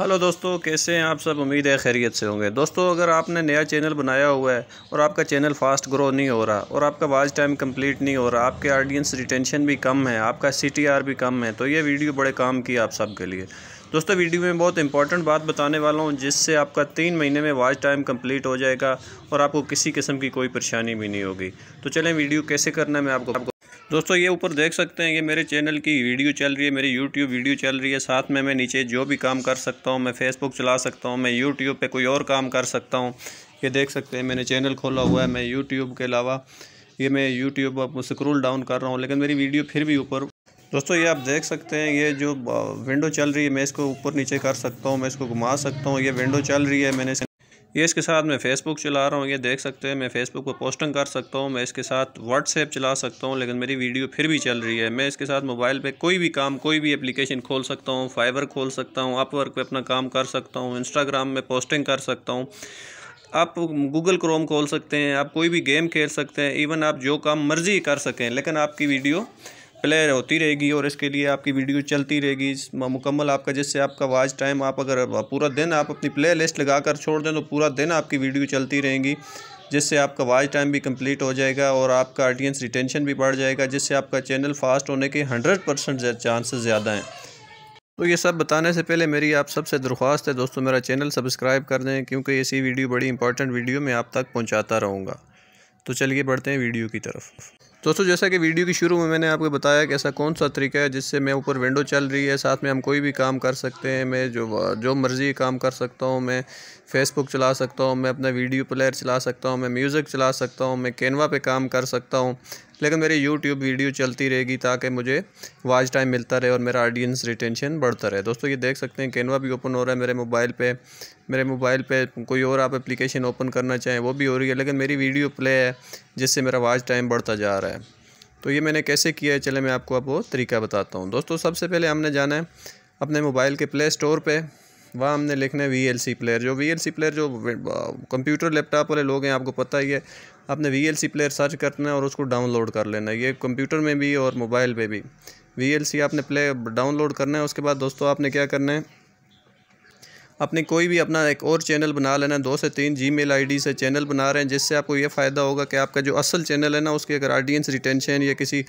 hello दोस्तों कैसे हैं आप सब उम्मीद है खैरियत से होंगे दोस्तों अगर आपने नया चैनल बनाया हुआ है और आपका चैनल फास्ट ग्रो नहीं हो रहा और आपका वाच टाइम कंप्लीट नहीं हो रहा आपके ऑडियंस रिटेंशन भी कम है आपका सीटीआर भी कम है तो ये वीडियो बड़े काम की आप सब के लिए दोस्तों वीडियो में बहुत इंपॉर्टेंट बात बताने वाला हूँ जिससे आपका तीन महीने में वाच टाइम कम्प्लीट हो जाएगा और आपको किसी किस्म की कोई परेशानी भी नहीं होगी तो चलें वीडियो कैसे करना है मैं आपको दोस्तों ये ऊपर देख सकते हैं ये मेरे चैनल की वीडियो चल रही है मेरी यूट्यूब वीडियो चल रही है साथ में मैं नीचे जो भी काम कर सकता हूँ मैं फेसबुक चला सकता हूँ मैं यूट्यूब पे कोई और काम कर सकता हूँ ये देख सकते हैं मैंने चैनल खोला हुआ है मैं यूट्यूब के अलावा ये मैं यूट्यूब अब स्क्रोल डाउन कर रहा हूँ लेकिन मेरी वीडियो फिर भी ऊपर दोस्तों ये आप देख सकते हैं ये जो विंडो चल रही है मैं इसको ऊपर नीचे कर सकता हूँ मैं इसको घुमा सकता हूँ ये विंडो चल रही है मैंने ये इसके साथ मैं फेसबुक चला रहा हूँ ये देख सकते हैं मैं फेसबुक पर पोस्टिंग कर सकता हूँ मैं इसके साथ व्हाट्सएप चला सकता हूँ लेकिन मेरी वीडियो फिर भी चल रही है मैं इसके साथ मोबाइल पर कोई भी काम कोई भी एप्लीकेशन खोल सकता हूँ फाइबर खोल सकता हूँ अपवर्क पे अपना काम कर सकता हूँ इंस्टाग्राम में पोस्टिंग कर सकता हूँ आप गूगल क्रोम खोल सकते हैं आप कोई भी गेम खेल सकते हैं इवन आप जो काम मर्ज़ी कर सकें लेकिन आपकी वीडियो प्ले होती रहेगी और इसके लिए आपकी वीडियो चलती रहेगी मुकम्मल आपका जिससे आपका वाच टाइम आप अगर पूरा दिन आप अपनी प्ले लिस्ट लगा कर छोड़ दें तो पूरा दिन आपकी वीडियो चलती रहेगी जिससे आपका वाच टाइम भी कंप्लीट हो जाएगा और आपका ऑडियंस रिटेंशन भी बढ़ जाएगा जिससे आपका चैनल फास्ट होने के हंड्रेड परसेंट चांसेस ज़्यादा हैं तो ये सब बताने से पहले मेरी आप सबसे दरख्वास्त है दोस्तों मेरा चैनल सब्सक्राइब कर दें क्योंकि ऐसी वीडियो बड़ी इंपॉर्टेंट वीडियो मैं आप तक पहुँचाता रहूँगा तो चलिए बढ़ते हैं वीडियो की तरफ दोस्तों जैसा कि वीडियो की शुरू में मैंने आपको बताया कि ऐसा कौन सा तरीका है जिससे मैं ऊपर विंडो चल रही है साथ में हम कोई भी काम कर सकते हैं मैं जो जो मर्ज़ी काम कर सकता हूँ मैं फेसबुक चला सकता हूँ मैं अपना वीडियो प्लेयर चला सकता हूँ मैं म्यूज़िक चला सकता हूँ मैं कैनवा पे काम कर सकता हूँ लेकिन मेरी यूट्यूब वीडियो चलती रहेगी ताकि मुझे वाच टाइम मिलता रहे और मेरा ऑडियंस रिटेंशन बढ़ता रहे दोस्तों ये देख सकते हैं कैनवा भी ओपन हो रहा है मेरे मोबाइल पर मेरे मोबाइल पे कोई और आप एप्लीकेशन ओपन करना चाहें वो भी हो रही है लेकिन मेरी वीडियो प्ले है जिससे मेरा वाच टाइम बढ़ता जा रहा है तो ये मैंने कैसे किया है चले मैं आपको अब वो तरीका बताता हूँ दोस्तों सबसे पहले हमने जाना है अपने मोबाइल के प्ले स्टोर पर वहाँ हमने लिखना है वी एल सी प्लेयर जो वी एल सी प्लेयर जो कंप्यूटर लैपटॉप वाले लोग हैं आपको पता ही है आपने V L C player search करना है और उसको डाउनलोड कर लेना है ये कंप्यूटर में भी और मोबाइल पर भी वी एल सी आपने प्ले डाउनलोड करना है उसके बाद दोस्तों आपने क्या करना है अपने कोई भी अपना एक और चैनल बना लेना दो से तीन जी मेल से चैनल बना रहे हैं जिससे आपको ये फ़ायदा होगा कि आपका जो असल चैनल है ना उसकी अगर ऑडियंस रिटेंशन या किसी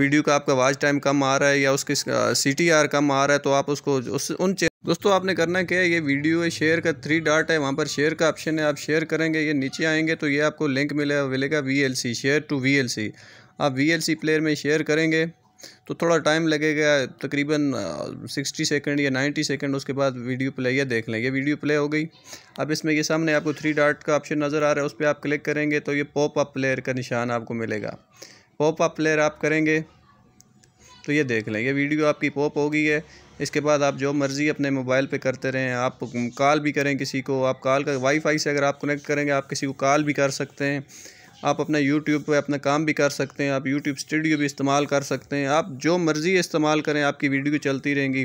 वीडियो का आपका वाच टाइम कम आ रहा है या उसकी सी कम आ रहा है तो आप उसको उस उन दोस्तों आपने करना क्या है ये वीडियो है शेयर का थ्री डाट है वहाँ पर शेयर का ऑप्शन है आप शेयर करेंगे ये नीचे आएंगे तो ये आपको लिंक मिलेगा मिलेगा वी शेयर टू वी आप वी प्लेयर में शेयर करेंगे तो थोड़ा टाइम लगेगा तकरीबन सिक्सटी सेकेंड या नाइन्टी सेकेंड उसके बाद वीडियो प्ले या देख लें वीडियो प्ले हो गई अब इसमें ये सामने आपको थ्री डार्ट का ऑप्शन नज़र आ रहा है उस पर आप क्लिक करेंगे तो ये पॉप अप प्लेयर का निशान आपको मिलेगा पॉप अप प्लेयर आप करेंगे तो ये देख लें वीडियो आपकी पॉप हो गई है इसके बाद आप जो मर्ज़ी अपने मोबाइल पे करते रहें आप कॉल भी करें किसी को आप कॉल का वाईफाई से अगर आप कनेक्ट करेंगे आप किसी को कॉल भी कर सकते हैं आप अपना यूट्यूब पे अपना काम भी कर सकते हैं आप यूट्यूब स्टूडियो भी इस्तेमाल कर सकते हैं आप जो मर्ज़ी इस्तेमाल करें आपकी वीडियो चलती रहेंगी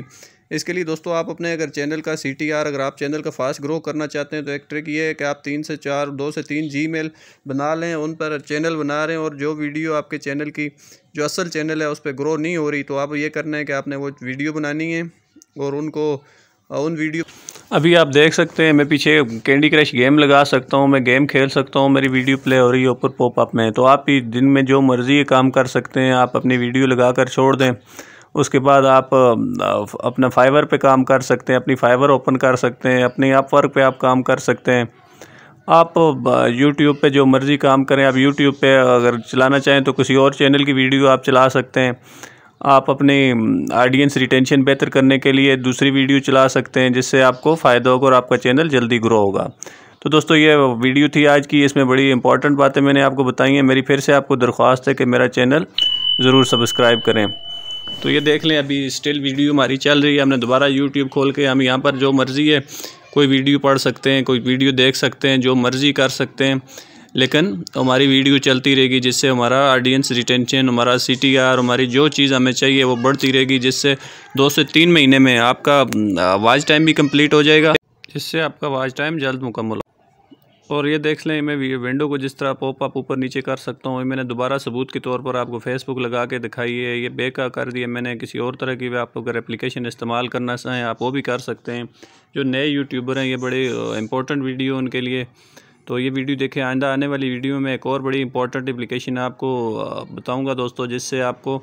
इसके लिए दोस्तों आप अपने अगर चैनल का सी टी आर अगर आप चैनल का फास्ट ग्रो करना चाहते हैं तो एक ट्रिक ये है कि आप तीन से चार दो से तीन जी मेल बना लें उन पर चैनल बना रहे हैं और जो वीडियो आपके चैनल की जो असल चैनल है उस पर ग्रो नहीं हो रही तो आप ये करना है कि आपने वो वीडियो बनानी है और उनको उन वीडियो अभी आप देख सकते हैं मैं पीछे कैंडी क्रश गेम लगा सकता हूँ मैं गेम खेल सकता हूँ मेरी वीडियो प्ले हो रही है ऊपर अप में तो आप ही दिन में जो मर्ज़ी काम कर सकते हैं आप अपनी वीडियो लगा कर छोड़ दें उसके बाद आप अपना फाइवर पे काम कर सकते हैं अपनी फाइवर ओपन कर सकते हैं अपने आप वर्क आप काम कर सकते हैं आप यूट्यूब पर जो मर्ज़ी काम करें आप यूट्यूब पर अगर चलाना चाहें तो किसी और चैनल की वीडियो आप चला सकते हैं आप अपने ऑडियंस रिटेंशन बेहतर करने के लिए दूसरी वीडियो चला सकते हैं जिससे आपको फ़ायदा होगा और आपका चैनल जल्दी ग्रो होगा तो दोस्तों ये वीडियो थी आज की इसमें बड़ी इंपॉर्टेंट बातें मैंने आपको बताई हैं मेरी फिर से आपको दरख्वास्त है कि मेरा चैनल ज़रूर सब्सक्राइब करें तो ये देख लें अभी स्टिल वीडियो हमारी चल रही है हमने दोबारा यूट्यूब खोल के हम यहाँ पर जो मर्ज़ी है कोई वीडियो पढ़ सकते हैं कोई वीडियो देख सकते हैं जो मर्ज़ी कर सकते हैं लेकिन हमारी वीडियो चलती रहेगी जिससे हमारा ऑडियंस रिटेंशन हमारा सी टी आर हमारी जो चीज़ हमें चाहिए वो बढ़ती रहेगी जिससे दो से तीन महीने में आपका वाच टाइम भी कम्प्लीट हो जाएगा जिससे आपका वाच टाइम जल्द मुकम्मल और ये देख लें मैं विंडो को जिस तरह पॉप आप ऊपर नीचे कर सकता हूँ मैंने दोबारा सबूत के तौर पर आपको फेसबुक लगा के दिखाई है ये बेका कर दिया मैंने किसी और तरह की भी आप अगर एप्लीकेशन इस्तेमाल करना चाहें आप वो भी कर सकते हैं जो नए यूट्यूबर हैं ये बड़े इंपॉर्टेंट वीडियो उनके लिए तो ये वीडियो देखें आइंदा आने वाली वीडियो में एक और बड़ी इंपॉर्टेंट एप्लीकेशन आपको बताऊंगा दोस्तों जिससे आपको